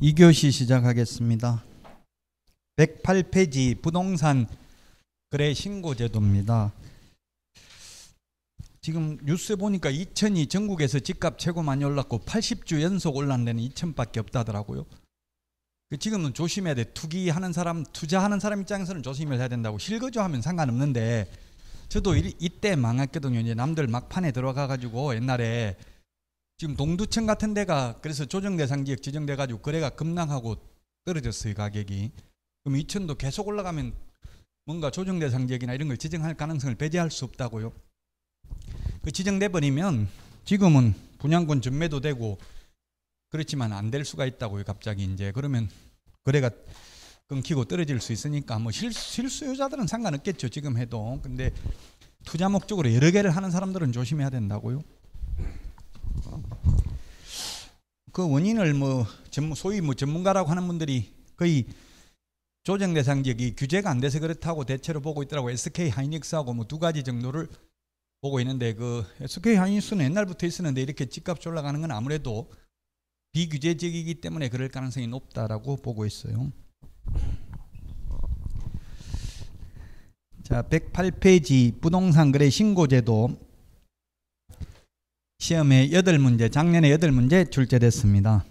2교시 시작하겠습니다. 108페이지 부동산 거래 신고 제도입니다. 지금 뉴스 보니까 2000이 전국에서 집값 최고 많이 올랐고 80주 연속 올란 데는 2000밖에 없다더라고요. 그 지금은 조심해야 돼. 투기하는 사람, 투자하는 사람 입장에서는 조심을 해야 된다고 실거주하면 상관없는데 저도 이, 때 망했거든요. 이제 남들 막판에 들어가 가지고 옛날에 지금 동두천 같은 데가 그래서 조정 대상 지역 지정돼 가지고 거래가 급락하고 떨어졌어요 가격이. 그럼 이천도 계속 올라가면 뭔가 조정 대상 지역이나 이런 걸 지정할 가능성을 배제할 수 없다고요. 그 지정돼 버리면 지금은 분양권 전매도 되고 그렇지만 안 될 수가 있다고요 갑자기 이제 그러면 거래가 끊기고 떨어질 수 있으니까 뭐 실, 실수요자들은 상관없겠죠 지금 해도 근데 투자 목적으로 여러 개를 하는 사람들은 조심해야 된다고요 그 원인을 뭐 소위 뭐 전문가라고 하는 분들이 거의 조정 대상 지역이 규제가 안 돼서 그렇다고 대체로 보고 있더라고 SK 하이닉스하고 뭐 두 가지 정도를 보고 있는데 그 SK 하이닉스는 옛날부터 있었는데 이렇게 집값 올라가는 건 아무래도 비규제 지역이기 때문에 그럴 가능성이 높다라고 보고 있어요. 자, 108페이지 부동산 거래 신고제도 시험에 여덟 문제, 작년에 여덟 문제 출제됐습니다.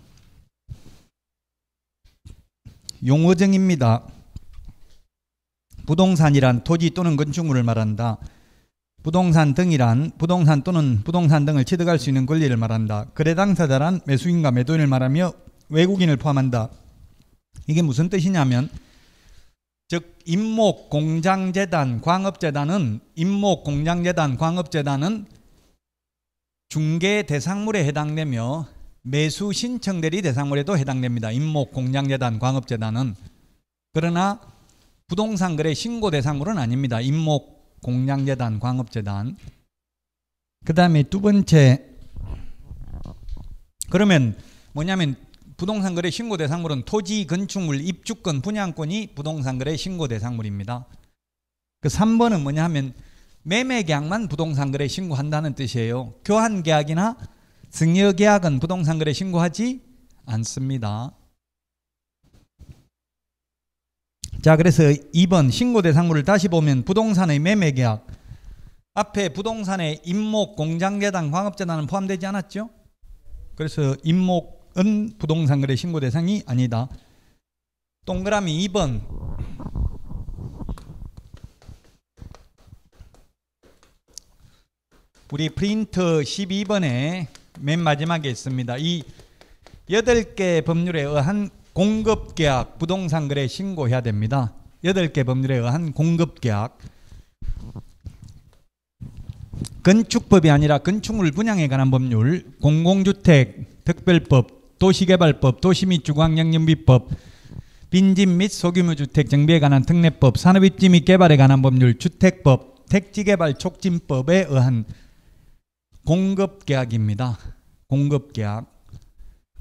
용어정입니다. 부동산이란 토지 또는 건축물을 말한다. 부동산 등이란 부동산 또는 부동산 등을 취득할 수 있는 권리를 말한다. 거래 당사자란 매수인과 매도인을 말하며 외국인을 포함한다. 이게 무슨 뜻이냐면 즉 임목 공장재단 광업재단은 임목 공장재단 광업재단은 중개 대상물에 해당되며 매수 신청 대리 대상물에도 해당됩니다. 임목 공장재단 광업재단은 그러나 부동산 거래 신고 대상물은 아닙니다. 임목 공장재단 광업재단 그다음에 두 번째 그러면 뭐냐면 부동산 거래 신고 대상물은 토지, 건축물, 입주권, 분양권이 부동산 거래 신고 대상물입니다. 그 3번은 뭐냐 하면 매매 계약만 부동산 거래 신고한다는 뜻이에요. 교환 계약이나 증여 계약은 부동산 거래 신고하지 않습니다. 자, 그래서 2번 신고 대상물을 다시 보면 부동산의 매매 계약 앞에 부동산의 임목, 공장재단, 광업재단은 포함되지 않았죠? 그래서 임목은 부동산 거래 신고 대상이 아니다. 동그라미 2번 우리 프린트 12번에 맨 마지막에 있습니다. 이 8개 법률에 의한 공급계약 부동산 거래 신고해야 됩니다. 8개 법률에 의한 공급계약 건축법이 아니라 건축물 분양에 관한 법률, 공공주택, 특별법, 도시개발법, 도시및 주거환연비법 빈집 및 소규모 주택 정비에 관한 특례법, 산업입지 및 개발에 관한 법률, 주택법, 택지개발 촉진법에 의한 공급 계약입니다. 공급 계약.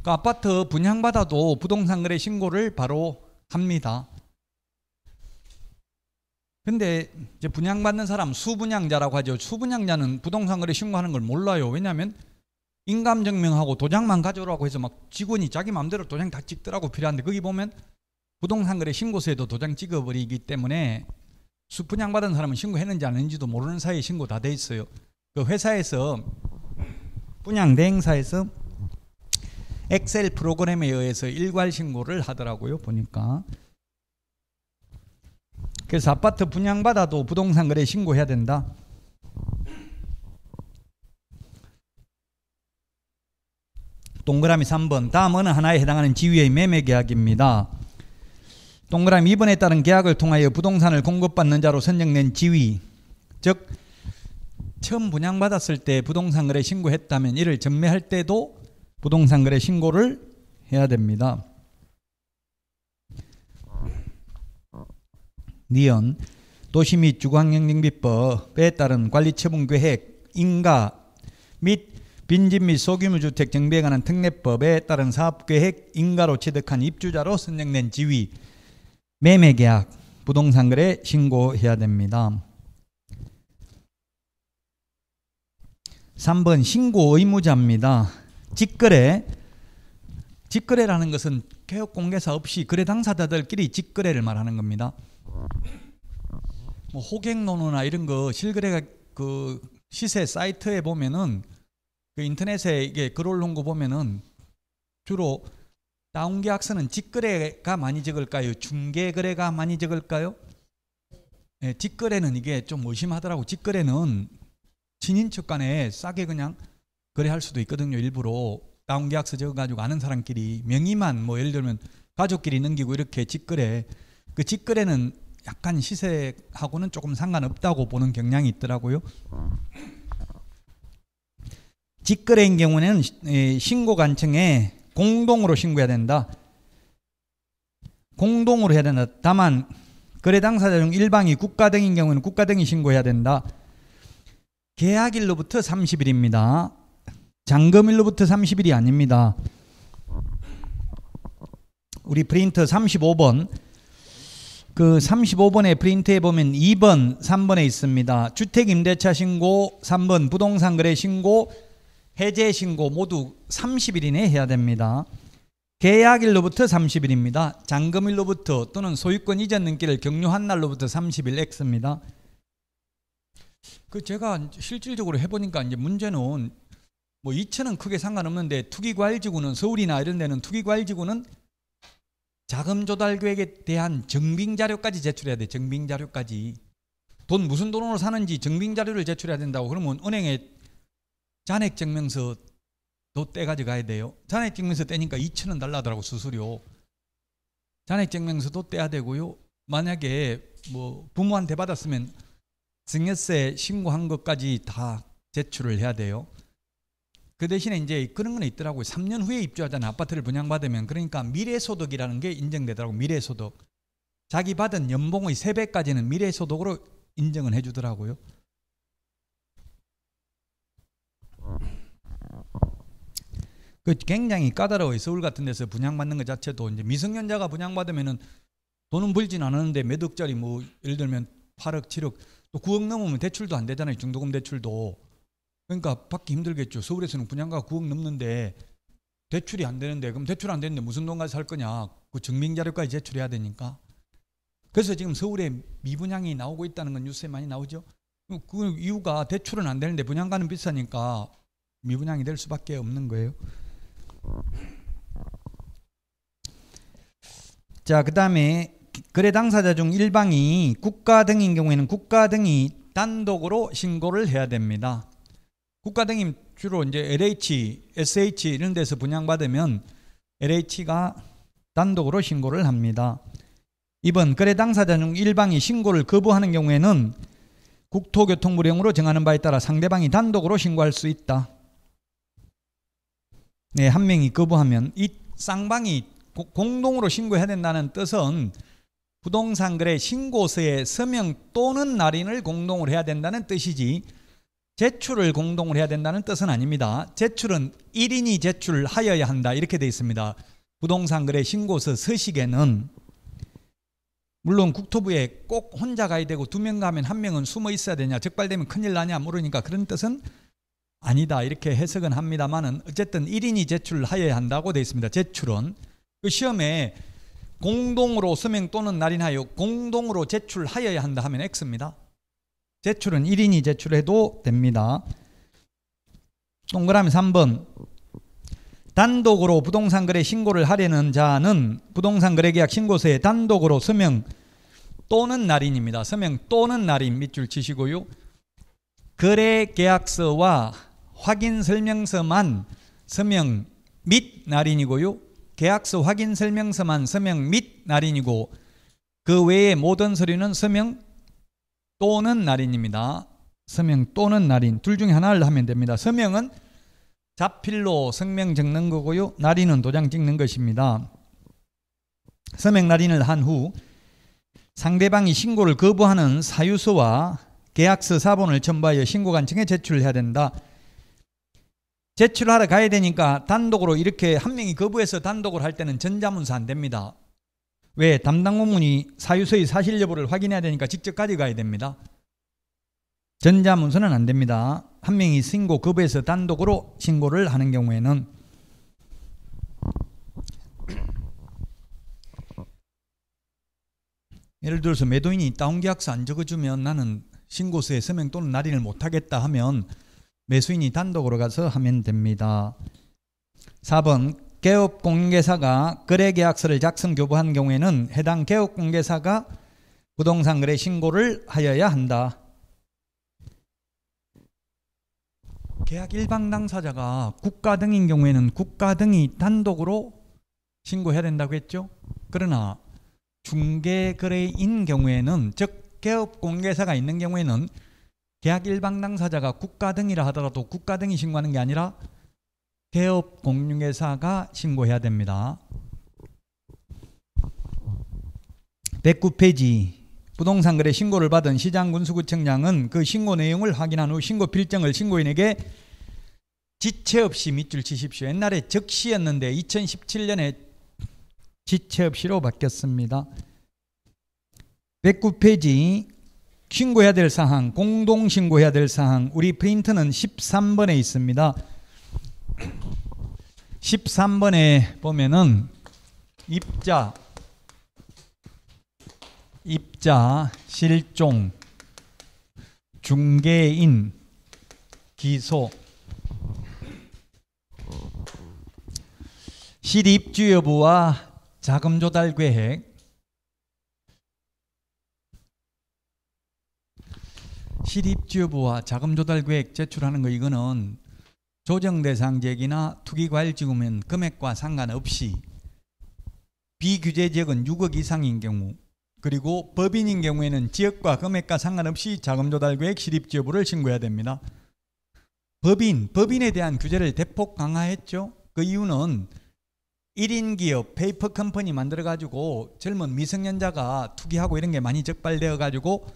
그 아파트 분양받아도 부동산 거래 신고를 바로 합니다. 근데 이제 분양받는 사람 수분양자라고 하죠. 수분양자는 부동산 거래 신고하는 걸 몰라요. 왜냐하면 인감 증명하고 도장만 가져오라고 해서 막 직원이 자기 마음대로 도장 다 찍더라고 필요한데 거기 보면 부동산 거래 신고서에도 도장 찍어버리기 때문에 수 분양받은 사람은 신고했는지 안 했는지도 모르는 사이에 신고 다 돼 있어요. 그 회사에서 분양대 행사에서 엑셀 프로그램에 의해서 일괄 신고를 하더라고요. 보니까. 그래서 아파트 분양받아도 부동산 거래 신고해야 된다. 동그라미 3번 다음 어느 하나에 해당하는 지위의 매매 계약입니다. 동그라미 2번에 따른 계약을 통하여 부동산을 공급받는 자로 선정된 지위 즉 처음 분양받았을 때 부동산 거래 신고했다면 이를 전매할 때도 부동산 거래 신고를 해야 됩니다. 니언 도시 및 주거환경정비법에 따른 관리처분계획 인가 및 빈집 및 소규모 주택 정비에 관한 특례법에 따른 사업계획 인가로 취득한 입주자로 선정된 지위 매매계약 부동산 거래 신고해야 됩니다. 3번 신고 의무자입니다. 직거래 직거래라는 것은 개혁 공개사 없이 거래 당사자들끼리 직거래를 말하는 겁니다. 뭐 호객노노나 이런 거 실거래가 그 시세 사이트에 보면은 그 인터넷에 이게 글 올린 거 보면은 주로 다운 계약서는 직거래가 많이 적을까요? 중개 거래가 많이 적을까요? 네, 직거래는 이게 좀 의심하더라고. 직거래는 친인척 간에 싸게 그냥 거래할 수도 있거든요. 일부러 다운 계약서 적어가지고 아는 사람끼리 명의만 뭐 예를 들면 가족끼리 넘기고 이렇게 직거래 그 직거래는 약간 시세하고는 조금 상관없다고 보는 경향이 있더라고요. 직거래인 경우에는 신고 관청에 공동으로 신고해야 된다. 공동으로 해야 된다. 다만 거래 당사자 중 일방이 국가 등인 경우에는 국가 등이 신고해야 된다. 계약일로부터 30일입니다. 잔금일로부터 30일이 아닙니다. 우리 프린트 35번 그 35번에 프린트해 보면 2번, 3번에 있습니다. 주택 임대차 신고, 3번 부동산 거래 신고, 해제 신고 모두 30일 이내 해야 됩니다. 계약일로부터 30일입니다. 잔금일로부터 또는 소유권 이전 등기를 경유한 날로부터 30일 X입니다. 그 제가 실질적으로 해보니까 이제 문제는 뭐 이천은 크게 상관없는데 투기과일지구는 서울이나 이런 데는 투기과일지구는 자금조달계획에 대한 증빙자료까지 제출해야 돼. 증빙자료까지. 돈 무슨 돈으로 사는지 증빙자료를 제출해야 된다고 그러면 은행에 잔액증명서도 떼가져 가야 돼요. 잔액증명서 떼니까 2천원 달라더라고 수수료. 잔액증명서도 떼야 되고요. 만약에 뭐 부모한테 받았으면 증여세 신고한 것까지 다 제출을 해야 돼요. 그 대신에 이제 그런 건 있더라고요. 3년 후에 입주하자는 아파트를 분양받으면 그러니까 미래소득이라는 게 인정되더라고 미래소득. 자기 받은 연봉의 3배까지는 미래소득으로 인정을 해주더라고요. 그 굉장히 까다로워요. 서울 같은 데서 분양받는 것 자체도 이제 미성년자가 분양받으면 돈은 벌진 않는데몇 억짜리 뭐 예를 들면 8억, 7억 또 9억 넘으면 대출도 안 되잖아요. 중도금 대출도. 그러니까 받기 힘들겠죠. 서울에서는 분양가가 9억 넘는데 대출이 안 되는데 그럼 대출 안 되는데 무슨 돈 가지고 살 거냐. 그 증빙자료까지 제출해야 되니까. 그래서 지금 서울에 미분양이 나오고 있다는 건 뉴스에 많이 나오죠. 그 이유가 대출은 안 되는데 분양가는 비싸니까 미분양이 될 수밖에 없는 거예요. 자, 그 다음에 거래 당사자 중 일방이 국가 등인 경우에는 국가 등이 단독으로 신고를 해야 됩니다. 국가 등이 주로 이제 LH, SH 이런 데서 분양받으면 LH가 단독으로 신고를 합니다. 2번 거래 당사자 중 일방이 신고를 거부하는 경우에는 국토교통부령으로 정하는 바에 따라 상대방이 단독으로 신고할 수 있다. 네, 한 명이 거부하면 이 쌍방이 공동으로 신고해야 된다는 뜻은 부동산 글의 신고서에 서명 또는 날인을 공동으로 해야 된다는 뜻이지 제출을 공동으로 해야 된다는 뜻은 아닙니다. 제출은 1인이 제출하여야 한다 이렇게 되어 있습니다. 부동산 글의 신고서 서식에는 물론 국토부에 꼭 혼자 가야 되고 두 명 가면 한 명은 숨어 있어야 되냐 적발되면 큰일 나냐 모르니까 그런 뜻은 아니다 이렇게 해석은 합니다만은 어쨌든 1인이 제출하여야 한다고 되어 있습니다. 제출은 그 시험에 공동으로 서명 또는 날인하여 공동으로 제출하여야 한다 하면 X입니다. 제출은 1인이 제출해도 됩니다. 동그라미 3번 단독으로 부동산 거래 신고를 하려는 자는 부동산 거래 계약 신고서에 단독으로 서명 또는 날인입니다. 서명 또는 날인 밑줄 치시고요. 거래 계약서와 확인 설명서만 서명 및 날인이고요. 계약서 확인 설명서만 서명 및 날인이고 그 외의 모든 서류는 서명 또는 날인입니다. 서명 또는 날인 둘 중에 하나를 하면 됩니다. 서명은 자필로 성명 적는 거고요. 날인은 도장 찍는 것입니다. 서명 날인을 한 후 상대방이 신고를 거부하는 사유서와 계약서 사본을 첨부하여 신고관청에 제출해야 된다. 제출하러 가야 되니까 단독으로 이렇게 한 명이 거부해서 단독을 할 때는 전자문서 안 됩니다. 왜? 담당 공문이 사유서의 사실 여부를 확인해야 되니까 직접 가져가야 됩니다. 전자문서는 안 됩니다. 한 명이 신고 거부해서 단독으로 신고를 하는 경우에는 예를 들어서 매도인이 다운계약서 안 적어주면 나는 신고서에 서명 또는 날인을 못하겠다 하면 매수인이 단독으로 가서 하면 됩니다. 4번 개업 공인계사가 거래 계약서를 작성 교부한 경우에는 해당 개업 공인계사가 부동산 거래 신고를 하여야 한다. 계약 일방 당사자가 국가 등인 경우에는 국가 등이 단독으로 신고해야 된다고 했죠. 그러나 중개 거래인 경우에는 즉 개업 공개사가 있는 경우에는 계약 일방 당사자가 국가 등이라 하더라도 국가 등이 신고하는 게 아니라 개업 공인회사가 신고해야 됩니다. 109페이지 부동산 거래 신고를 받은 시장 군수구청장은 그 신고 내용을 확인한 후 신고 필증을 신고인에게 지체 없이 밑줄 치십시오. 옛날에 적시였는데 2017년에 지체 없이로 바뀌었습니다. 109페이지 신고해야 될 사항, 공동 신고해야 될 사항. 우리 페인트는 13번에 있습니다. 13번에 보면은 입자 입자, 실종, 중개인, 기소, 실입주 여부와 자금조달 계획, 시립지역부와 자금조달계획 제출하는 거 이거는 조정대상지역이나 투기과일지구면 금액과 상관없이 비규제 지역은 6억 이상인 경우 그리고 법인인 경우에는 지역과 금액과 상관없이 자금조달계획 시립지역부를 신고해야 됩니다. 법인, 법인에 대한 규제를 대폭 강화했죠. 그 이유는 1인 기업, 페이퍼 컴퍼니 만들어가지고 젊은 미성년자가 투기하고 이런 게 많이 적발되어가지고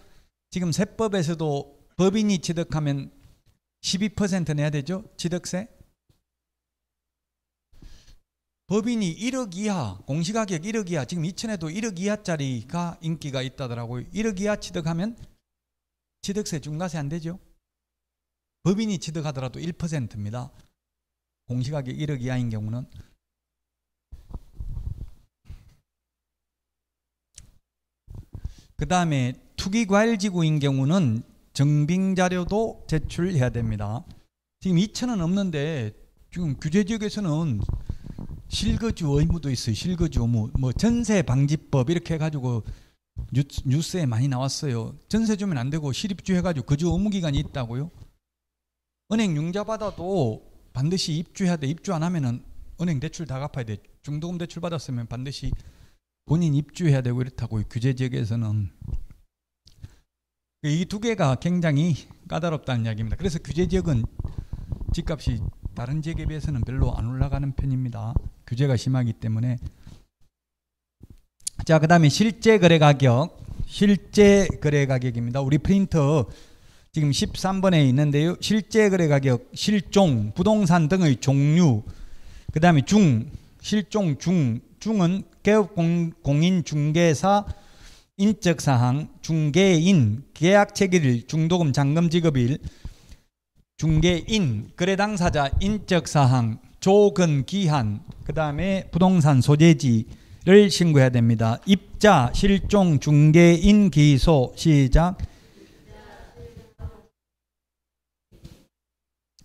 지금 세법에서도 법인이 취득하면 12% 내야 되죠? 취득세? 법인이 1억 이하, 공시가격 1억 이하, 지금 2천에도 1억 이하짜리가 인기가 있다더라고요. 1억 이하 취득하면 취득세 중과세 안 되죠? 법인이 취득하더라도 1%입니다. 공시가격 1억 이하인 경우는 그 다음에 투기과일지구인 경우는 증빙자료도 제출해야 됩니다. 지금 2천은 없는데 지금 규제지역에서는 실거주 의무도 있어요. 실거주 의무. 뭐 전세방지법 이렇게 해가지고 뉴스, 에 많이 나왔어요. 전세 주면 안 되고 실입주 해가지고 거주 의무 기간이 있다고요. 은행 융자 받아도 반드시 입주해야 돼. 입주 안 하면은 은행 대출 다 갚아야 돼. 중도금 대출 받았으면 반드시 본인 입주해야 되고 이렇다고 규제 지역에서는 이두 개가 굉장히 까다롭다는 이야기입니다. 그래서 규제 지역은 집값이 다른 지역에 비해서는 별로 안 올라가는 편입니다. 규제가 심하기 때문에 자, 그다음에 실제 거래 가격. 실제 거래 가격입니다. 우리 프린터 지금 13번에 있는데요. 실제 거래 가격, 실종, 부동산 등의 종류. 그다음에 중, 실종 중, 중은 개업 공, 인 중개사 인적 사항, 중개인, 계약 체결일, 중도금 잔금 지급일, 중개인, 거래 당사자 인적 사항, 조건 기한, 그다음에 부동산 소재지를 신고해야 됩니다. 입자, 실종, 중개인 기소 시작.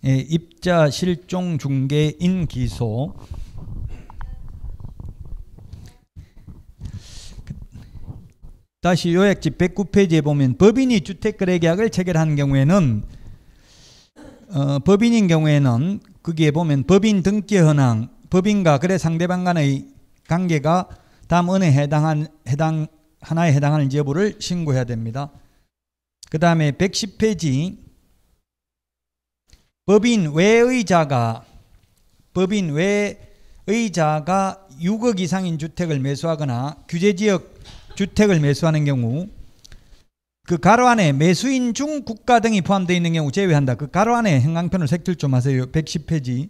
예, 입자, 실종, 중개인 기소. 다시 요약집 109페이지에 보면 법인이 주택거래계약을 체결한 경우에는 어, 법인인 경우에는 거기에 보면 법인 등기 현황, 법인과 거래 상대방 간의 관계가 다음 어느 해당한 해당 하나에 해당하는 여부를 신고해야 됩니다. 그 다음에 110페이지 법인 외의자가 법인 외의자가 6억 이상인 주택을 매수하거나 규제지역 주택을 매수하는 경우 그 가로 안에 매수인 중 국가 등이 포함되어 있는 경우 제외한다. 그 가로 안에 행강편을 색칠 좀 하세요. 110페이지.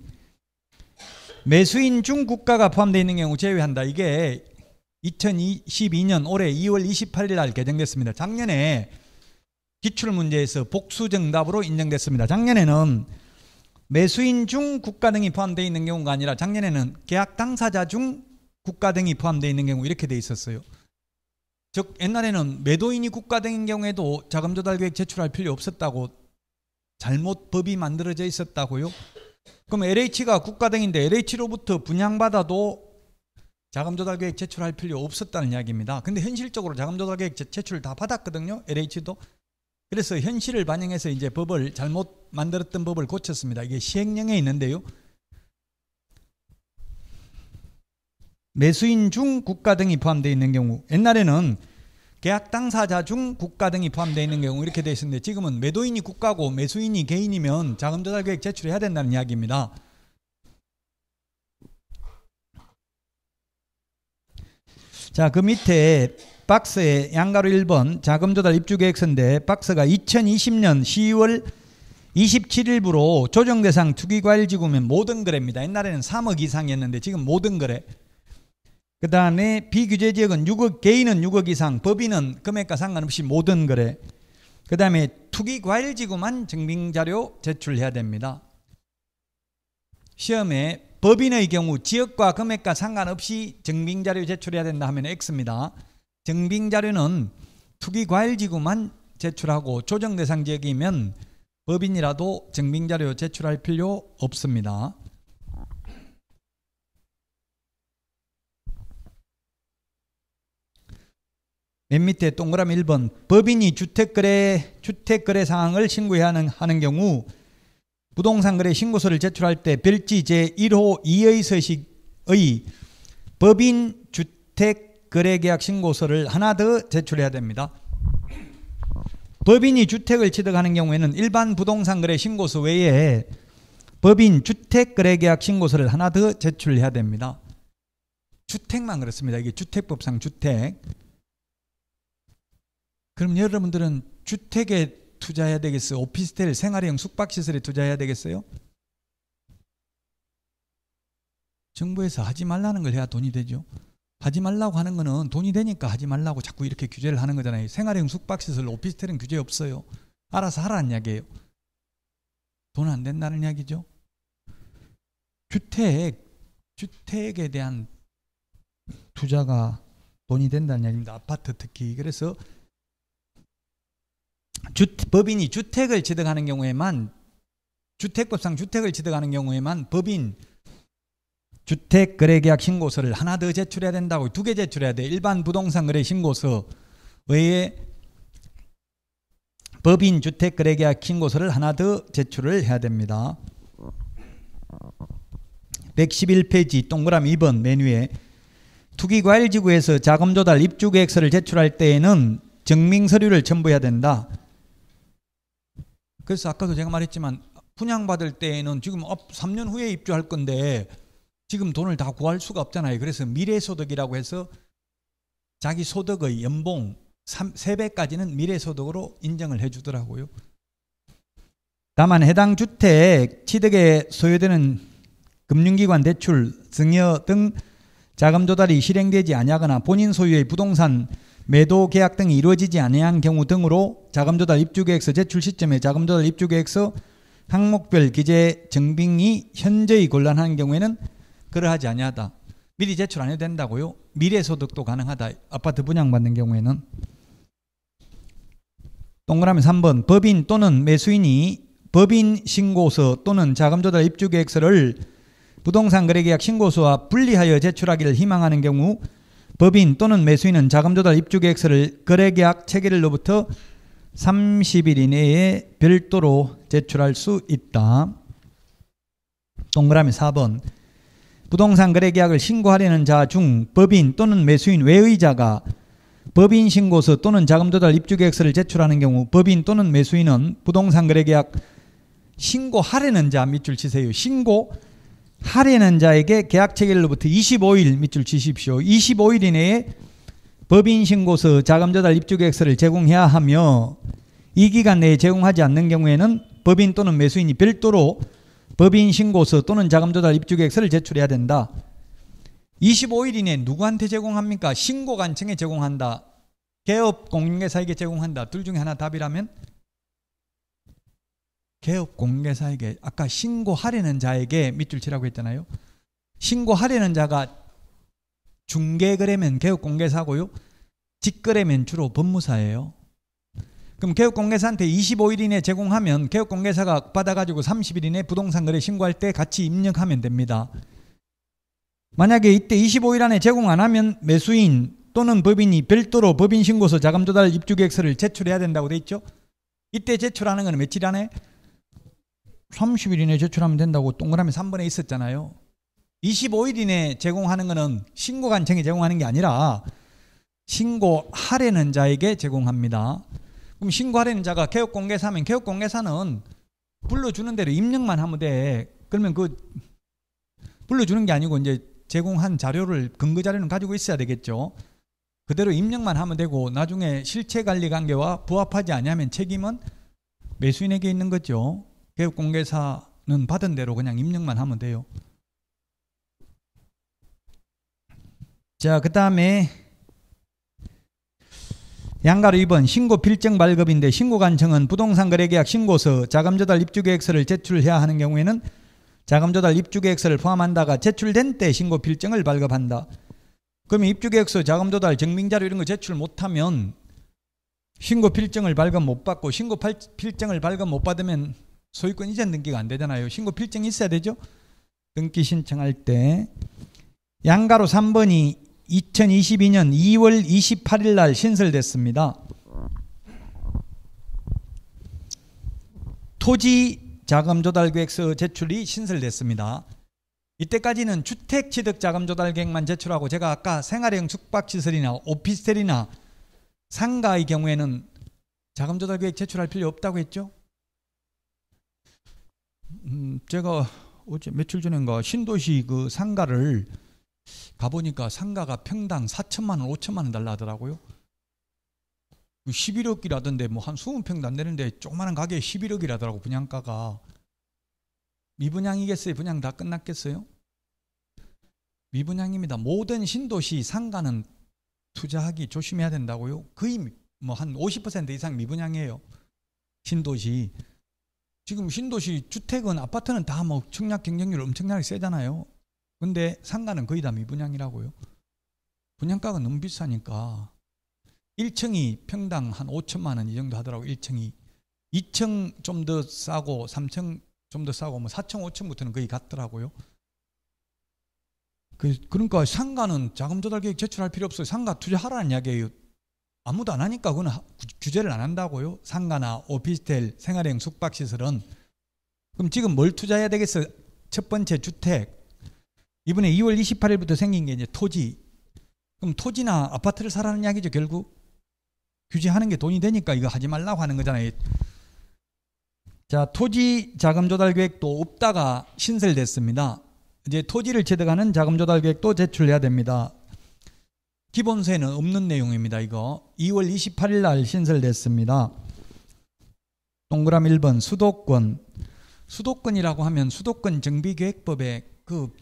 매수인 중 국가가 포함되어 있는 경우 제외한다. 이게 2022년 올해 2월 28일 날 개정됐습니다. 작년에 기출 문제에서 복수 정답으로 인정됐습니다. 작년에는 매수인 중 국가 등이 포함되어 있는 경우가 아니라 작년에는 계약 당사자 중 국가 등이 포함되어 있는 경우 이렇게 돼 있었어요. 즉 옛날에는 매도인이 국가된 경우에도 자금 조달 계획 제출할 필요 없었다고 잘못 법이 만들어져 있었다고요. 그럼 LH가 국가등인데 LH로부터 분양받아도 자금조달계획 제출할 필요 없었다는 이야기입니다. 근데 현실적으로 자금조달계획 제출을 다 받았거든요. LH도. 그래서 현실을 반영해서 이제 법을 잘못 만들었던 법을 고쳤습니다. 이게 시행령에 있는데요. 매수인 중 국가 등이 포함되어 있는 경우 옛날에는 계약 당사자 중 국가 등이 포함되어 있는 경우 이렇게 되어 있었는데 지금은 매도인이 국가고 매수인이 개인이면 자금 조달 계획 제출해야 된다는 이야기입니다. 자, 그 밑에 박스에 양가로 1번 자금 조달 입주 계획서인데 박스가 2020년 10월 27일부로 조정 대상 투기 과일 지구면 모든 거래입니다. 옛날에는 3억 이상이었는데 지금 모든 거래. 그 다음에 비규제 지역은 6억, 개인은 6억 이상, 법인은 금액과 상관없이 모든 거래. 그 다음에 투기 과일 지구만 증빙자료 제출해야 됩니다. 시험에 법인의 경우 지역과 금액과 상관없이 증빙자료 제출해야 된다 하면 X입니다. 증빙자료는 투기과일지구만 제출하고 조정대상 지역이면 법인이라도 증빙자료 제출할 필요 없습니다. 맨 밑에 동그라미 1번 법인이 주택거래 주택거래 사항을 신고해야 하는, 하는 경우 부동산 거래 신고서를 제출할 때 별지 제1호 2의 서식의 법인 주택 거래 계약 신고서를 하나 더 제출해야 됩니다. 법인이 주택을 취득하는 경우에는 일반 부동산 거래 신고서 외에 법인 주택 거래 계약 신고서를 하나 더 제출해야 됩니다. 주택만 그렇습니다. 이게 주택법상 주택 그럼 여러분들은 주택에 투자해야 되겠어요? 오피스텔 생활형 숙박시설에 투자해야 되겠어요? 정부에서 하지 말라는 걸 해야 돈이 되죠. 하지 말라고 하는 거는 돈이 되니까 하지 말라고 자꾸 이렇게 규제를 하는 거잖아요. 생활형 숙박시설, 오피스텔은 규제 없어요. 알아서 하라는 이야기예요. 돈 안 된다는 이야기죠. 주택, 주택에 대한 투자가 돈이 된다는 이야기입니다. 아파트 특히. 그래서 주, 법인이 주택을 취득하는 경우에만 주택법상 주택을 취득하는 경우에만 법인 주택 거래계약 신고서를 하나 더 제출해야 된다고 두 개 제출해야 돼. 일반 부동산 거래 신고서 외에 법인 주택 거래계약 신고서를 하나 더 제출을 해야 됩니다. 111페이지 동그라미 2번 메뉴에 투기과일지구에서 자금조달 입주계획서를 제출할 때에는 증명서류를 첨부해야 된다. 그래서 아까도 제가 말했지만 분양받을 때에는 지금 3년 후에 입주할 건데 지금 돈을 다 구할 수가 없잖아요. 그래서 미래소득이라고 해서 자기 소득의 연봉 3, 배까지는 미래소득으로 인정을 해주더라고요. 다만 해당 주택 취득에 소요되는 금융기관 대출, 증여 등 자금 조달이 실행되지 아니하거나 본인 소유의 부동산 매도 계약 등이 이루어지지 아니한 경우 등으로 자금조달 입주계획서 제출 시점에 자금조달 입주계획서 항목별 기재 증빙이 현저히 곤란한 경우에는 그러하지 아니하다. 미리 제출 안 해도 된다고요. 미래 소득도 가능하다. 아파트 분양받는 경우에는 동그라미 3번 법인 또는 매수인이 법인 신고서 또는 자금조달 입주계획서를 부동산 거래계약 신고서와 분리하여 제출하기를 희망하는 경우 법인 또는 매수인은 자금조달 입주계획서를 거래계약 체결일로부터 30일 이내에 별도로 제출할 수 있다. 동그라미 4번 부동산 거래계약을 신고하려는 자 중 법인 또는 매수인 외의자가 법인 신고서 또는 자금조달 입주계획서를 제출하는 경우 법인 또는 매수인은 부동산 거래계약 신고하려는 자 밑줄 치세요. 신고 할인한 자에게 계약 체결로부터 25일 밑줄 치십시오. 25일 이내에 법인 신고서 자금 조달 입주 계획서를 제공해야 하며 이 기간 내에 제공하지 않는 경우에는 법인 또는 매수인이 별도로 법인 신고서 또는 자금 조달 입주 계획서를 제출해야 된다. 25일 이내 에 누구한테 제공합니까? 신고 관청에 제공한다. 개업 공인회사에게 제공한다. 둘 중에 하나 답이라면 개업 공개사에게 아까 신고하려는 자에게 밑줄 치라고 했잖아요. 신고하려는 자가 중개거래면 개업 공개사고요. 직거래면 주로 법무사예요. 그럼 개업 공개사한테 25일 이내 제공하면 개업 공개사가 받아가지고 30일 이내 부동산 거래 신고할 때 같이 입력하면 됩니다. 만약에 이때 25일 안에 제공 안 하면 매수인 또는 법인이 별도로 법인 신고서 자금 조달 입주 계획서를 제출해야 된다고 돼 있죠. 이때 제출하는 거는 며칠 안에 30일 이내에 제출하면 된다고 동그라미 3번에 있었잖아요. 25일 이내에 제공하는 것은 신고 간청에 제공하는 게 아니라 신고하려는 자에게 제공합니다. 그럼 신고하려는 자가 개업공개사면 개업공개사는 불러주는 대로 입력만 하면 돼. 그러면 그 불러주는 게 아니고 이제 제공한 자료를 근거 자료는 가지고 있어야 되겠죠. 그대로 입력만 하면 되고 나중에 실체 관리 관계와 부합하지 않니면 책임은 매수인에게 있는 거죠. 개업공개사는 받은 대로 그냥 입력만 하면 돼요. 자, 그 다음에 양가로 2번 신고 필증 발급인데 신고 간청은 부동산 거래계약 신고서 자금 조달 입주 계획서를 제출해야 하는 경우에는 자금 조달 입주 계획서를 포함한다가 제출된 때 신고 필증을 발급한다. 그러면 입주 계획서 자금 조달 증빙 자료 이런 거 제출 못하면 신고 필증을 발급 못 받고 신고 필증을 발급 못 받으면 소유권 이전 등기가 안 되잖아요. 신고 필증이 있어야 되죠. 등기 신청할 때 양가로 3번이 2022년 2월 28일 날 신설됐습니다. 토지 자금 조달 계획서 제출이 신설됐습니다. 이때까지는 주택 취득 자금 조달 계획만 제출하고 제가 아까 생활형 숙박 시설이나 오피스텔이나 상가의 경우에는 자금 조달 계획 제출할 필요 없다고 했죠. 음, 제가 어제 며칠 전인가 신도시 그 상가를 가보니까 상가가 평당 4천만 원, 5천만 원 달라 하더라고요. 11억이라던데 그 뭐한 20평도 안 되는데 조그마한 가게에 11억이라더라고 분양가가. 미분양이겠어요? 분양 다 끝났겠어요? 미분양입니다. 모든 신도시 상가는 투자하기 조심해야 된다고요. 거의 뭐한50% 이상 미분양이에요. 신도시. 지금 신도시 주택은 아파트는 다 뭐 청약 경쟁률 엄청나게 세잖아요. 근데 상가는 거의 다 미분양이라고요. 분양가가 너무 비싸니까 1층이 평당 한 5천만 원 이 정도 하더라고 1층이 2층 좀 더 싸고 3층 좀 더 싸고 뭐 4층 5층부터는 거의 같더라고요. 그, 그러니까 상가는 자금 조달 계획 제출할 필요 없어요. 상가 투자하라는 이야기예요. 아무도 안 하니까 그건 규제를 안 한다고요. 상가나 오피스텔, 생활형 숙박시설은 그럼 지금 뭘 투자해야 되겠어? 첫 번째 주택. 이번에 2월 28일부터 생긴 게 이제 토지. 그럼 토지나 아파트를 사라는 이야기죠, 결국. 규제하는 게 돈이 되니까 이거 하지 말라고 하는 거잖아요. 자, 토지 자금 조달 계획도 없다가 신설됐습니다. 이제 토지를 취득하는 자금 조달 계획도 제출해야 됩니다. 기본서에는 없는 내용입니다. 이거 2월 28일 날 신설됐습니다. 동그라미 1번 수도권 수도권이라고 하면 수도권 정비계획법에 그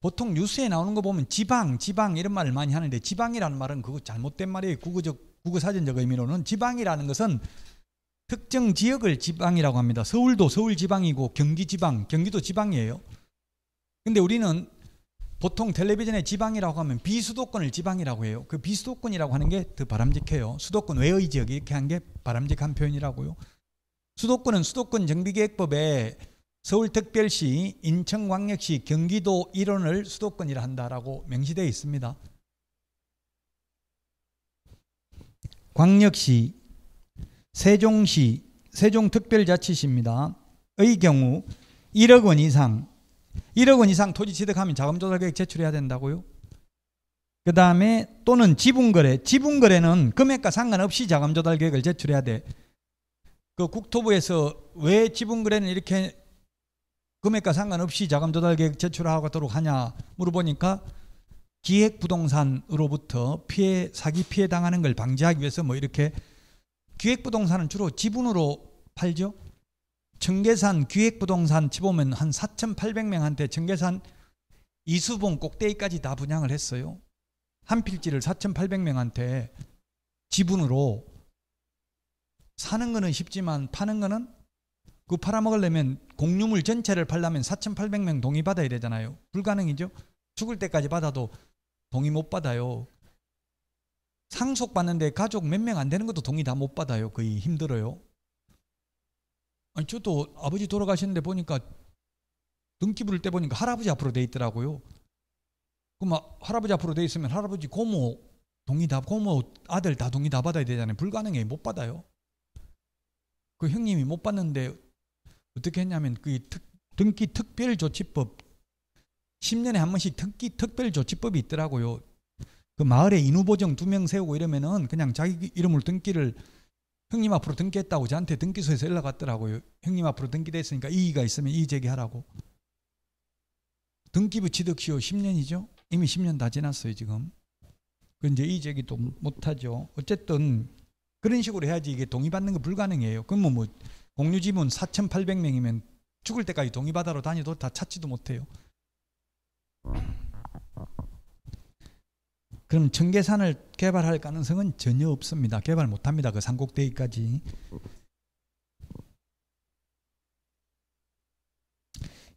보통 뉴스에 나오는 거 보면 지방 지방 이런 말을 많이 하는데 지방이라는 말은 그거 잘못된 말이에요. 국어적 국어사전적 의미로는 지방이라는 것은 특정 지역을 지방이라고 합니다. 서울도 서울 지방이고 경기 지방 경기도 지방이에요. 근데 우리는 보통 텔레비전의 지방이라고 하면 비수도권을 지방이라고 해요. 그 비수도권이라고 하는 게 더 바람직해요. 수도권 외의 지역 이렇게 한 게 바람직한 표현이라고요. 수도권은 수도권 정비계획법에 서울특별시, 인천광역시, 경기도 일원을 수도권이라 한다라고 명시되어 있습니다. 광역시, 세종시, 세종특별자치시입니다.의 경우 1억 원 이상 1억 원 이상 토지 취득하면 자금조달 계획 제출해야 된다고요. 그 다음에 또는 지분거래. 지분거래는 금액과 상관없이 자금조달 계획을 제출해야 돼. 그 국토부에서 왜 지분거래는 이렇게 금액과 상관없이 자금조달 계획 제출하도록 하냐 물어보니까 기획부동산으로부터 피해 사기 피해 당하는 걸 방지하기 위해서 뭐 이렇게 기획부동산은 주로 지분으로 팔죠. 청계산 기획부동산 집보면 한 4,800명한테 청계산 이수봉 꼭대기까지 다 분양을 했어요. 한 필지를 4,800명한테 지분으로 사는 거는 쉽지만 파는 거는 그 팔아먹으려면 공유물 전체를 팔려면 4,800명 동의 받아야 되잖아요. 불가능이죠. 죽을 때까지 받아도 동의 못 받아요. 상속 받는데 가족 몇 명 안 되는 것도 동의 다 못 받아요. 거의 힘들어요. 아니 저도 아버지 돌아가셨는데 보니까 등기부를 때 보니까 할아버지 앞으로 돼 있더라고요. 그럼 아, 할아버지 앞으로 돼 있으면 할아버지 고모 동의 다 고모 아들 다 동의 다 받아야 되잖아요. 불가능해 못 받아요. 그 형님이 못 받는데 어떻게 했냐면 그 특, 등기 특별조치법 10년에 한 번씩 특기 특별조치법이 있더라고요. 그 마을에 인후보정 두 명 세우고 이러면은 그냥 자기 이름으로 등기를 형님 앞으로 등기했다고 저한테 등기소에서 연락 왔더라고요. 형님 앞으로 등기됐으니까 이의가 있으면 이의 제기하라고. 등기부 취득시효 10년이죠. 이미 10년 다 지났어요 지금. 그 이제 이의 제기도 못하죠. 어쨌든 그런 식으로 해야지 이게 동의받는 거 불가능해요. 그러면 뭐, 뭐 공유지문 4,800명이면 죽을 때까지 동의받아러 다녀도 다 찾지도 못해요. 그럼 청계산을 개발할 가능성은 전혀 없습니다. 개발 못합니다. 그 산꼭대기까지.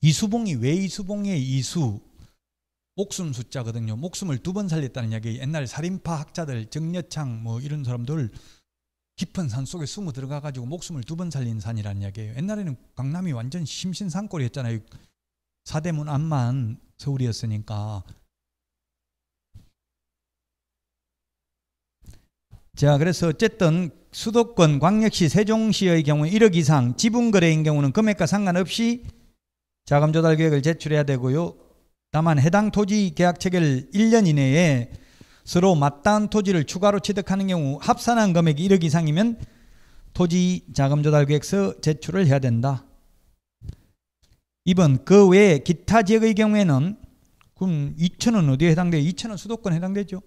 이수봉이왜 이수봉의 이수 목숨 숫자거든요. 목숨을 두 번 살렸다는 이야기. 옛날 살인파 학자들 정여창 뭐 이런 사람들 깊은 산 속에 숨어 들어가 가지고 목숨을 두 번 살린 산이라는 이야기예요. 옛날에는 강남이 완전 심신산골이었잖아요. 사대문 앞만 서울이었으니까 자, 그래서 어쨌든 수도권 광역시 세종시의 경우 1억 이상 지분 거래인 경우는 금액과 상관없이 자금 조달 계획을 제출해야 되고요. 다만 해당 토지 계약 체결 1년 이내에 서로 맞닿은 토지를 추가로 취득하는 경우 합산한 금액이 1억 이상이면 토지 자금 조달 계획서 제출을 해야 된다. 2번 그 외에 기타 지역의 경우에는 그럼 2천은 어디에 해당돼요? 2천은 수도권에 해당되죠.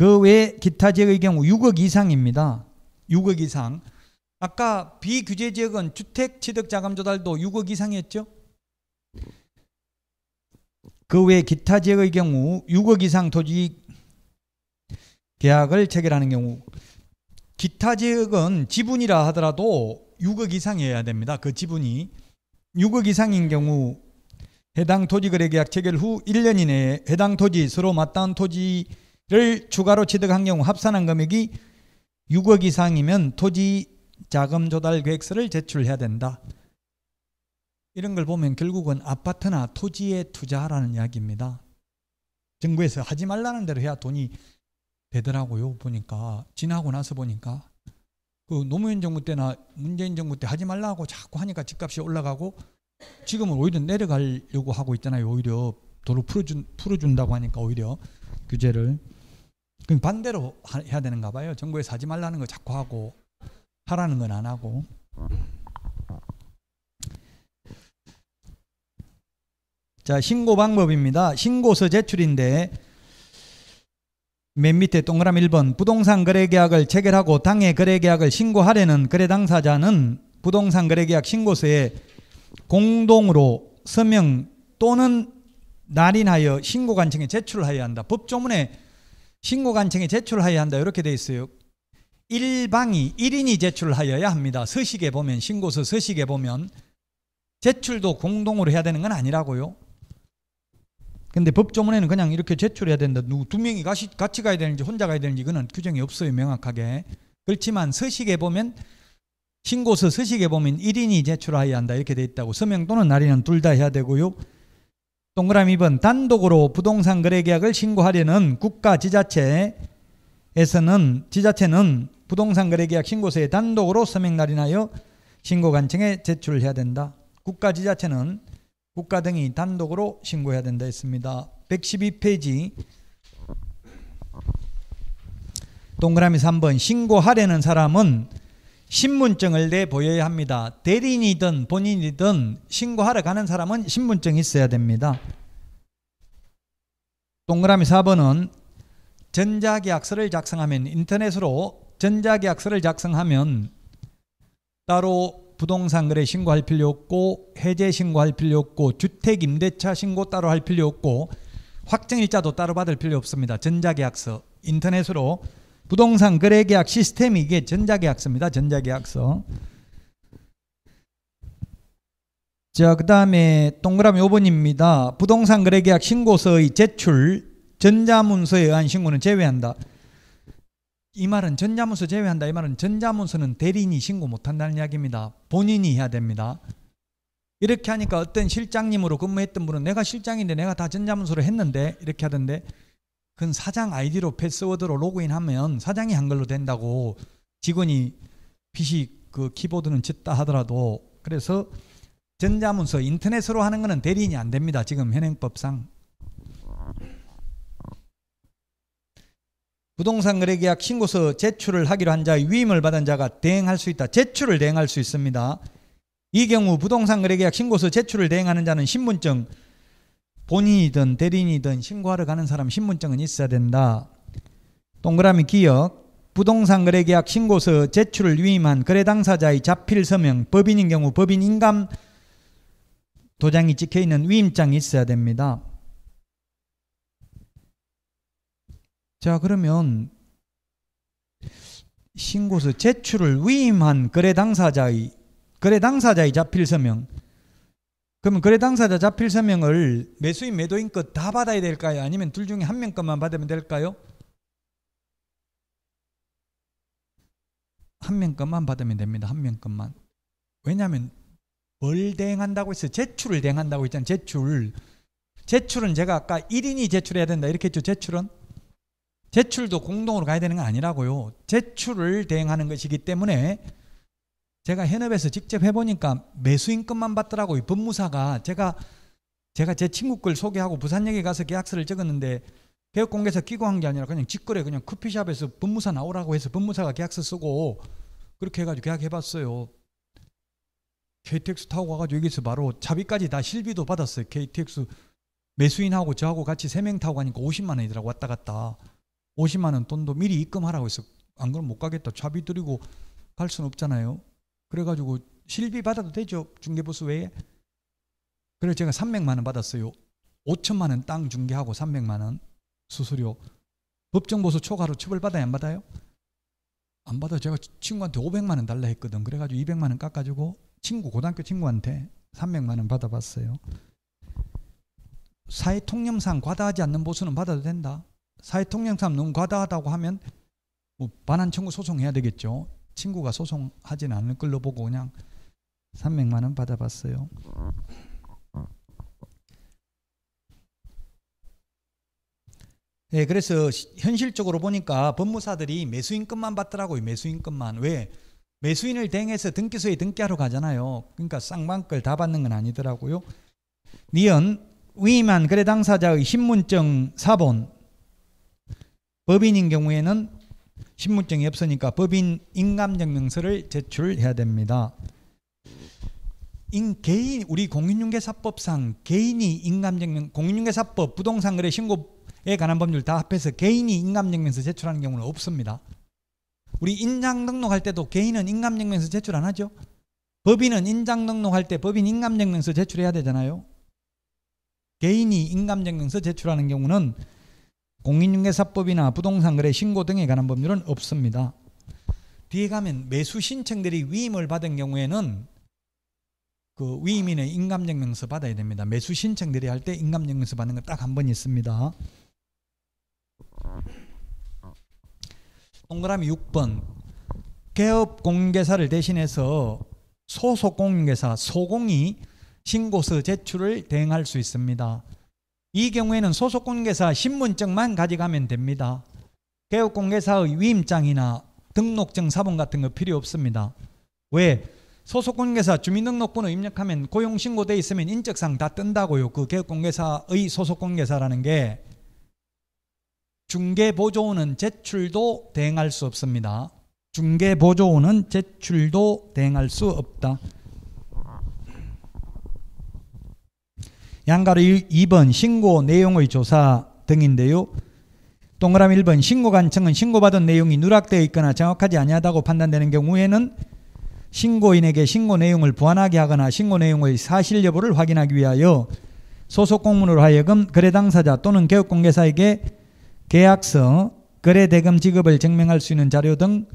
그외 기타 지역의 경우 6억 이상입니다. 6억 이상. 아까 비규제 지역은 주택 취득 자금 조달도 6억 이상이었죠? 그 외 기타 지역의 경우 6억 이상 토지 계약을 체결하는 경우 기타 지역은 지분이라 하더라도 6억 이상이어야 됩니다. 그 지분이 6억 이상인 경우 해당 토지 거래 계약 체결 후 1년 이내에 해당 토지 서로 맞닿은 토지 를 추가로 취득한 경우 합산한 금액이 6억 이상이면 토지 자금 조달 계획서를 제출해야 된다. 이런 걸 보면 결국은 아파트나 토지에 투자하라는 이야기입니다. 정부에서 하지 말라는 대로 해야 돈이 되더라고요. 보니까 지나고 나서 보니까 그 노무현 정부 때나 문재인 정부 때 하지 말라고 자꾸 하니까 집값이 올라가고 지금은 오히려 내려가려고 하고 있잖아요. 오히려 돈을 풀어준 풀어준다고 하니까 오히려 규제를 그럼 반대로 하, 해야 되는가 봐요. 정부에서 지 말라는 거 자꾸 하고 하라는 건 안 하고. 자, 신고 방법입니다. 신고서 제출인데 맨 밑에 동그라미 1번 부동산 거래계약을 체결하고 당해 거래계약을 신고하려는 거래 당사자는 부동산 거래계약 신고서에 공동으로 서명 또는 날인하여 신고관청에 제출하여야 한다. 법조문에 신고관청에 제출하여야 한다 이렇게 돼 있어요. 일방이 1인이 제출하여야 합니다. 서식에 보면 신고서 서식에 보면 제출도 공동으로 해야 되는 건 아니라고요. 근데 법조문에는 그냥 이렇게 제출해야 된다. 누구 두 명이 같이, 같이 가야 되는지 혼자 가야 되는지 이거는 규정이 없어요. 명확하게. 그렇지만 서식에 보면 신고서 서식에 보면 1인이 제출하여야 한다 이렇게 돼 있다고 서명 또는 날인은 둘 다 해야 되고요. 동그라미 2번 단독으로 부동산 거래 계약을 신고하려는 국가 지자체에서는 지자체는 부동산 거래 계약 신고서에 단독으로 서명 날인하여 신고 관청에 제출해야 된다. 국가 지자체는 국가 등이 단독으로 신고해야 된다 했습니다. 112페이지 동그라미 3번 신고하려는 사람은 신분증을 내보여야 합니다. 대리인이든 본인이든 신고하러 가는 사람은 신분증이 있어야 됩니다. 동그라미 4번은 전자계약서를 작성하면 인터넷으로 전자계약서를 작성하면 따로 부동산 거래 신고할 필요 없고 해제 신고할 필요 없고 주택 임대차 신고 따로 할 필요 없고 확정일자도 따로 받을 필요 없습니다. 전자계약서 인터넷으로 부동산 거래계약 시스템이 이게 전자계약서입니다. 전자계약서. 자, 그 다음에 동그라미 5번입니다. 부동산 거래계약 신고서의 제출, 전자문서에 의한 신고는 제외한다. 이 말은 전자문서 제외한다. 이 말은 전자문서는 대리인이 신고 못한다는 이야기입니다. 본인이 해야 됩니다. 이렇게 하니까 어떤 실장님으로 근무했던 분은 내가 실장인데 내가 다 전자문서로 했는데 이렇게 하던데 그건 사장 아이디로 패스워드로 로그인하면 사장이 한 걸로 된다고 직원이 PC 그 키보드는 짓다 하더라도 그래서 전자문서 인터넷으로 하는 거는 대리인이 안 됩니다. 지금 현행법상. 부동산 거래 계약 신고서 제출을 하기로 한 자의 위임을 받은 자가 대행할 수 있다. 제출을 대행할 수 있습니다. 이 경우 부동산 거래 계약 신고서 제출을 대행하는 자는 신분증 본인이든 대리인이든 신고하러 가는 사람 신분증은 있어야 된다. 동그라미 기억. 부동산 거래계약 신고서 제출을 위임한 거래 당사자의 자필 서명, 법인인 경우 법인 인감 도장이 찍혀 있는 위임장이 있어야 됩니다. 자, 그러면 신고서 제출을 위임한 거래 당사자의 거래 당사자의 자필 서명, 그러면 거래 당사자 자필 서명을 매수인 매도인 것 다 받아야 될까요? 아니면 둘 중에 한 명 것만 받으면 될까요? 한 명 것만 받으면 됩니다. 한 명 것만. 왜냐하면 뭘 대행한다고 했어요? 제출을 대행한다고 했잖아요. 제출. 제출은 제가 아까 1인이 제출해야 된다 이렇게 했죠. 제출은. 제출도 공동으로 가야 되는 거 아니라고요. 제출을 대행하는 것이기 때문에 제가 현업에서 직접 해보니까 매수인건만 받더라고요. 법무사가 제가 제가 제 친구 걸 소개하고 부산역에 가서 계약서를 적었는데 개혁 공개서 끼고 한 게 아니라 그냥 직거래 그냥 커피숍에서 법무사 나오라고 해서 법무사가 계약서 쓰고 그렇게 해가지고 계약해봤어요. KTX 타고 가가지고 여기서 바로 차비까지다 실비도 받았어요. KTX 매수인하고 저하고 같이 세 명 타고 가니까 50만 원이더라고 왔다 갔다. 50만 원 돈도 미리 입금하라고 해서 안 그러면 못 가겠다. 차비 드리고 갈 순 없잖아요. 그래가지고 실비 받아도 되죠. 중개보수 외에. 그래서 제가 300만 원 받았어요. 5천만 원 땅 중개하고 300만 원 수수료. 법정보수 초과로 처벌받아야 안 받아요? 안 받아. 제가 친구한테 500만 원 달라 했거든. 그래가지고 200만 원 깎아주고 친구, 고등학교 친구한테 300만 원 받아봤어요. 사회 통념상 과다하지 않는 보수는 받아도 된다. 사회 통념상 너무 과다하다고 하면 뭐 반환 청구 소송해야 되겠죠. 친구가 소송하진 않을 걸로 보고 그냥 300만 원 받아봤어요. 네, 그래서 현실적으로 보니까 법무사들이 매수인급만 받더라고요. 매수인급만. 왜? 매수인을 댕해서 등기소에 등기하러 가잖아요. 그러니까 쌍방글 다 받는 건 아니더라고요. 니은 위임한 거래 당사자의 신분증 사본 법인인 경우에는 신분증이 없으니까 법인 인감증명서를 제출해야 됩니다. 인 개인 우리 공인중개사법상 개인이 인감증명 공인중개사법 부동산 거래 신고에 관한 법률 다 합해서 개인이 인감증명서 제출하는 경우는 없습니다. 우리 인장 등록할 때도 개인은 인감증명서 제출 안 하죠. 법인은 인장 등록할 때 법인 인감증명서 제출해야 되잖아요. 개인이 인감증명서 제출하는 경우는 공인중개사법이나 부동산 거래 신고 등에 관한 법률은 없습니다. 뒤에 가면 매수 신청들이 위임을 받은 경우에는 그 위임인의 인감증명서 받아야 됩니다. 매수 신청들이 할 때 인감증명서 받는 건 딱 한 번 있습니다. 동그라미 6번 개업 공개사를 대신해서 소속 공개사 소공이 신고서 제출을 대행할 수 있습니다. 이 경우에는 소속공개사 신분증만 가져가면 됩니다. 개업공개사의 위임장이나 등록증 사본 같은 거 필요 없습니다. 왜? 소속공개사 주민등록번호 입력하면 고용신고돼 있으면 인적상 다 뜬다고요. 그 개업공개사의 소속공개사라는 게 중개보조원은 제출도 대행할 수 없습니다. 중개보조원은 제출도 대행할 수 없다. 양가로 2번 신고 내용의 조사 등인데요. 동그라미 1번 신고 간청은 신고받은 내용이 누락되어 있거나 정확하지 아니하다고 판단되는 경우에는 신고인에게 신고 내용을 보완하게 하거나 신고 내용의 사실 여부를 확인하기 위하여 소속 공문으로 하여금 거래 당사자 또는 개업 공개사에게 계약서, 거래 대금 지급을 증명할 수 있는 자료 등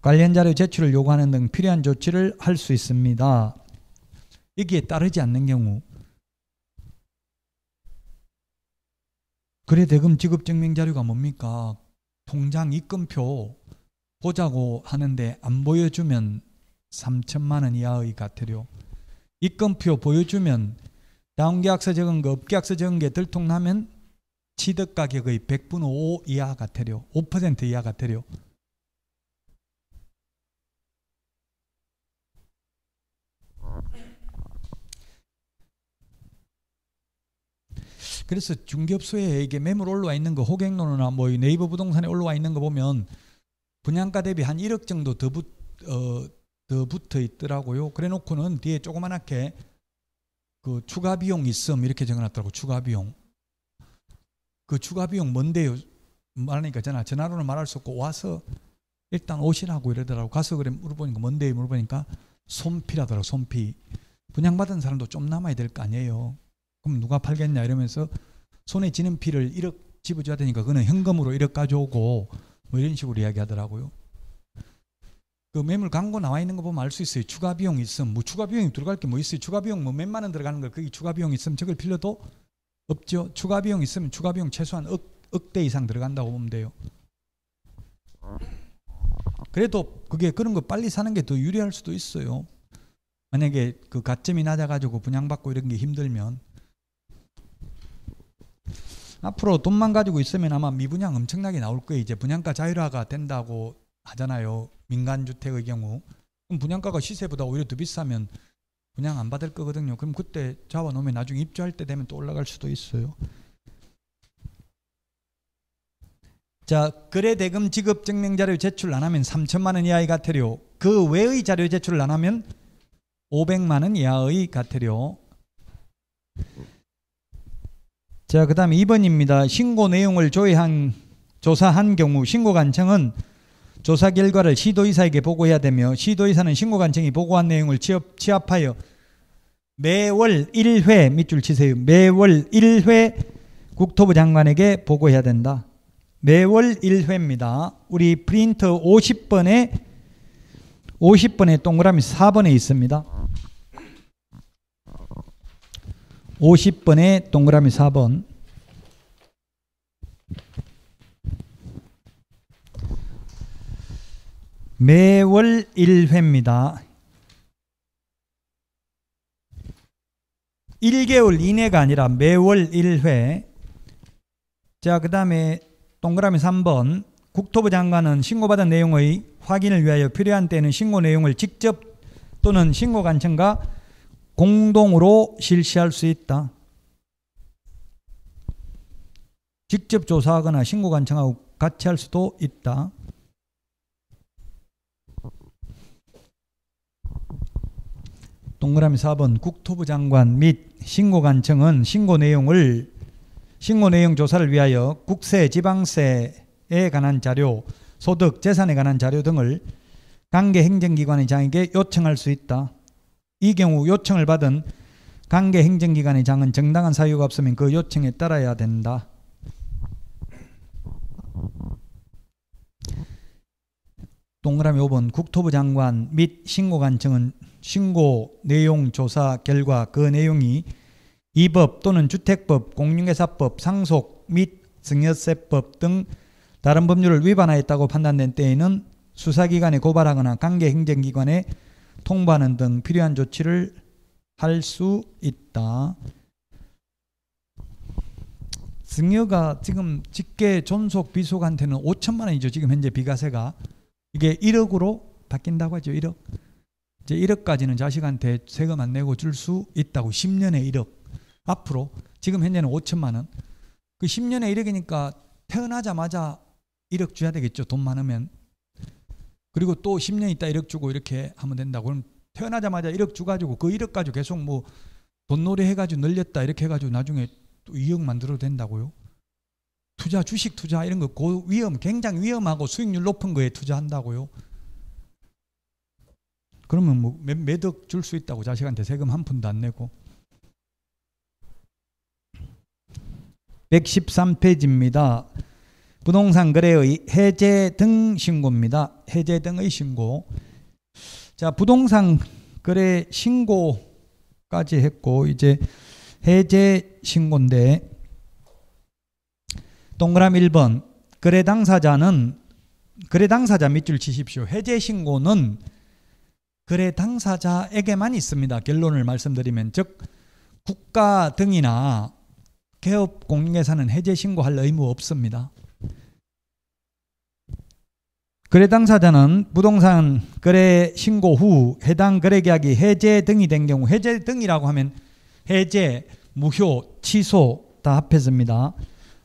관련 자료 제출을 요구하는 등 필요한 조치를 할 수 있습니다. 여기에 따르지 않는 경우 그래 대금 지급 증명 자료가 뭡니까? 통장 입금표 보자고 하는데 안 보여주면 3천만 원 이하의 과태료. 입금표 보여주면 다운계약서 적은 거, 업계약서 적은 게 들통나면 취득가격의 1 0 0분5 이하 과태료, 5% 이하 과태료. 그래서 중개업소에게 이 매물 올라와 있는 거 호갱로나 뭐 네이버 부동산에 올라와 있는 거 보면 분양가 대비 한 1억 정도 더, 붙, 어, 더 붙어 있더라고요. 그래 놓고는 뒤에 조그맣게그 추가 비용 있음 이렇게 적어놨더라고 추가 비용. 그 추가 비용 뭔데요? 말하니까 전화 전화로는 말할 수 없고 와서 일단 오시라고 이러더라고 가서 그래 물어보니까 뭔데요? 물어보니까 손피라더라고 손피. 분양받은 사람도 좀 남아야 될 거 아니에요. 그럼 누가 팔겠냐 이러면서 손에 지는 피를 1억 집어줘야 되니까 그거는 현금으로 1억 가져오고 뭐 이런 식으로 이야기하더라고요. 그 매물 광고 나와 있는 거 보면 알 수 있어요. 추가 비용 있음. 뭐 추가 비용이 들어갈 게 뭐 있어요. 추가 비용 뭐 몇만 원 들어가는 걸 그게 추가 비용 있으면 저걸 빌려도 없죠. 추가 비용 있으면 추가 비용 최소한 억, 억대 이상 들어간다고 보면 돼요. 그래도 그게 그런 거 빨리 사는 게 더 유리할 수도 있어요. 만약에 그 가점이 낮아가지고 분양받고 이런 게 힘들면 앞으로 돈만 가지고 있으면 아마 미분양 엄청나게 나올 거예요. 이제 분양가 자율화가 된다고 하잖아요. 민간 주택의 경우. 그럼 분양가가 시세보다 오히려 더 비싸면 분양 안 받을 거거든요. 그럼 그때 잡아 놓으면 나중에 입주할 때 되면 또 올라갈 수도 있어요. 자, 거래 대금 지급 증명 자료 제출 안 하면 3천만 원 이하의 과태료. 그 외의 자료 제출을 안 하면 500만 원 이하의 과태료. 자, 그 다음 에 2번입니다. 신고 내용을 조회한 조사한 경우 신고 간청은 조사 결과를 시도이사에게 보고해야 되며 시도이사는 신고 간청이 보고한 내용을 취업, 취합하여 매월 1회 밑줄 치세요. 매월 1회 국토부 장관에게 보고해야 된다. 매월 1회입니다. 우리 프린트 50번에 50번에 동그라미 4번에 있습니다. 50번에 동그라미 4번 매월 1회입니다. 1개월 이내가 아니라 매월 1회 자그 다음에 동그라미 3번 국토부 장관은 신고받은 내용의 확인을 위하여 필요한 때는 신고 내용을 직접 또는 신고 관청과 공동으로 실시할 수 있다. 직접 조사하거나 신고 관청하고 같이 할 수도 있다. 동그라미 4번 국토부 장관 및 신고 관청은 신고 내용을 신고 내용 조사를 위하여 국세, 지방세에 관한 자료, 소득, 재산에 관한 자료 등을 관계 행정기관의 장에게 요청할 수 있다. 이 경우 요청을 받은 관계 행정기관의 장은 정당한 사유가 없으면 그 요청에 따라야 된다. 동그라미 5번 국토부 장관 및 신고관청은 신고 내용 조사 결과 그 내용이 이법 또는 주택법, 공인회사법, 상속 및 증여세법 등 다른 법률을 위반하였다고 판단된 때에는 수사기관에 고발하거나 관계 행정기관에 통보하는 등 필요한 조치를 할 수 있다. 증여가 지금 직계 존속 비속한테는 5천만 원이죠. 지금 현재 비과세가 이게 1억으로 바뀐다고 하죠. 1억. 이제 1억까지는 자식한테 세금 안 내고 줄 수 있다고 10년에 1억. 앞으로 지금 현재는 5천만 원. 그 10년에 1억이니까 태어나자마자 1억 줘야 되겠죠. 돈 많으면 그리고 또 10년 있다 1억 주고 이렇게 하면 된다고. 그럼 태어나자마자 1억 주가지고 그 1억 가지고 계속 뭐 돈놀이 해가지고 늘렸다 이렇게 해가지고 나중에 또 2억 만들어도 된다고요. 투자, 주식 투자 이런 거 고 위험, 굉장히 위험하고 수익률 높은 거에 투자한다고요. 그러면 뭐 몇억 줄수 있다고 자식한테 세금 한 푼도 안 내고. 113페이지입니다. 부동산 거래의 해제 등 신고입니다. 해제 등의 신고. 자, 부동산 거래 신고까지 했고 이제 해제 신고인데 동그라미 1번 거래 당사자는 거래 당사자 밑줄 치십시오. 해제 신고는 거래 당사자에게만 있습니다. 결론을 말씀드리면 즉 국가 등이나 개업 공인회사는 해제 신고할 의무 없습니다. 거래 당사자는 부동산 거래 신고 후 해당 거래 계약이 해제 등이 된 경우 해제 등이라고 하면 해제, 무효, 취소 다 합해집니다.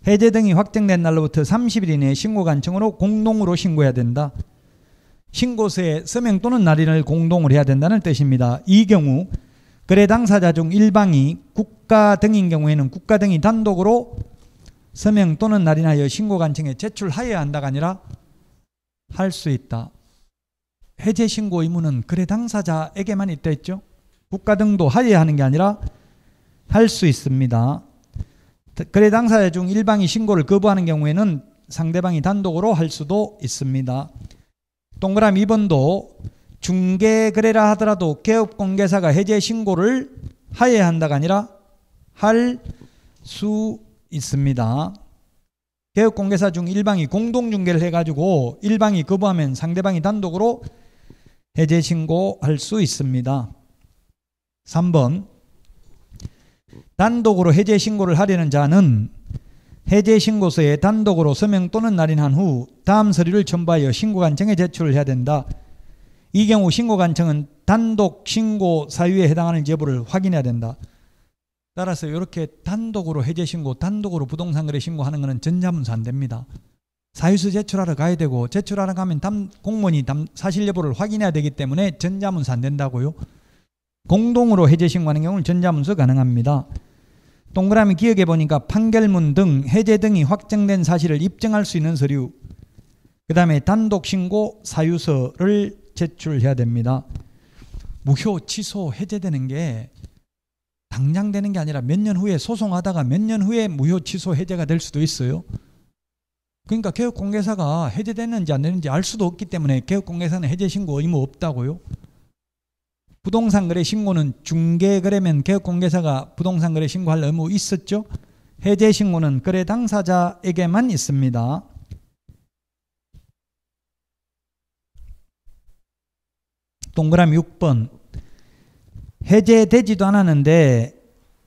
해제 등이 확정된 날로부터 30일 이내에 신고 간청으로 공동으로 신고해야 된다. 신고서에 서명 또는 날인을 공동으로 해야 된다는 뜻입니다. 이 경우 거래 당사자 중 일방이 국가 등인 경우에는 국가 등이 단독으로 서명 또는 날인하여 신고 간청에 제출하여야 한다가 아니라 할수 있다. 해제 신고 의무는 거래 당사자에게만 있다 했죠. 국가 등도 하여하는 게 아니라 할 수 있습니다. 거래 당사자 중 일방이 신고를 거부하는 경우에는 상대방이 단독으로 할 수도 있습니다. 동그라미 2번도 중개 거래라 하더라도 개업 공개사가 해제 신고를 하여야 한다가 아니라 할 수 있습니다. 개혁 공개사 중 일방이 공동 중개를 해가지고 일방이 거부하면 상대방이 단독으로 해제 신고할 수 있습니다. 3번 단독으로 해제 신고를 하려는 자는 해제 신고서에 단독으로 서명 또는 날인한 후 다음 서류를 첨부하여 신고 간청에 제출을 해야 된다. 이 경우 신고 간청은 단독 신고 사유에 해당하는 여부를 확인해야 된다. 따라서 이렇게 단독으로 해제 신고 단독으로 부동산 거래 신고하는 것은 전자문서 안 됩니다. 사유서 제출하러 가야 되고 제출하러 가면 담, 공무원이 담, 사실 여부를 확인해야 되기 때문에 전자문서 안 된다고요. 공동으로 해제 신고하는 경우는 전자문서 가능합니다. 동그라미 기억해 보니까 판결문 등 해제 등이 확정된 사실을 입증할 수 있는 서류 그 다음에 단독 신고 사유서를 제출해야 됩니다. 무효 취소 해제되는 게 당장 되는 게 아니라 몇 년 후에 소송하다가 몇 년 후에 무효 취소 해제가 될 수도 있어요. 그러니까 개업공개사가 해제됐는지 안 되는지 알 수도 없기 때문에 개업공개사는 해제 신고 의무 없다고요. 부동산 거래 신고는 중개 거래면 개업공개사가 부동산 거래 신고할 의무 있었죠. 해제 신고는 거래 당사자에게만 있습니다. 동그라미 6번 해제되지도 않았는데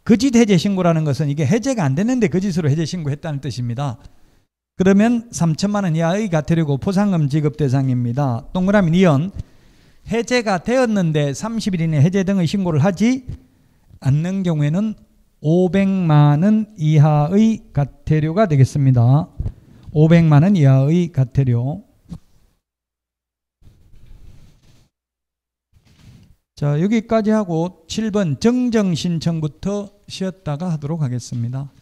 거짓 그 해제 신고라는 것은 이게 해제가 안 됐는데 거짓으로 그 해제 신고했다는 뜻입니다. 그러면 3천만 원 이하의 가태료고 포상금 지급 대상입니다. 동그라미 니언 해제가 되었는데 30일 이내 해제 등의 신고를 하지 않는 경우에는 500만 원 이하의 가태료가 되겠습니다. 500만 원 이하의 가태료 자, 여기까지 하고 7번 정정 신청부터 쉬었다가 하도록 하겠습니다.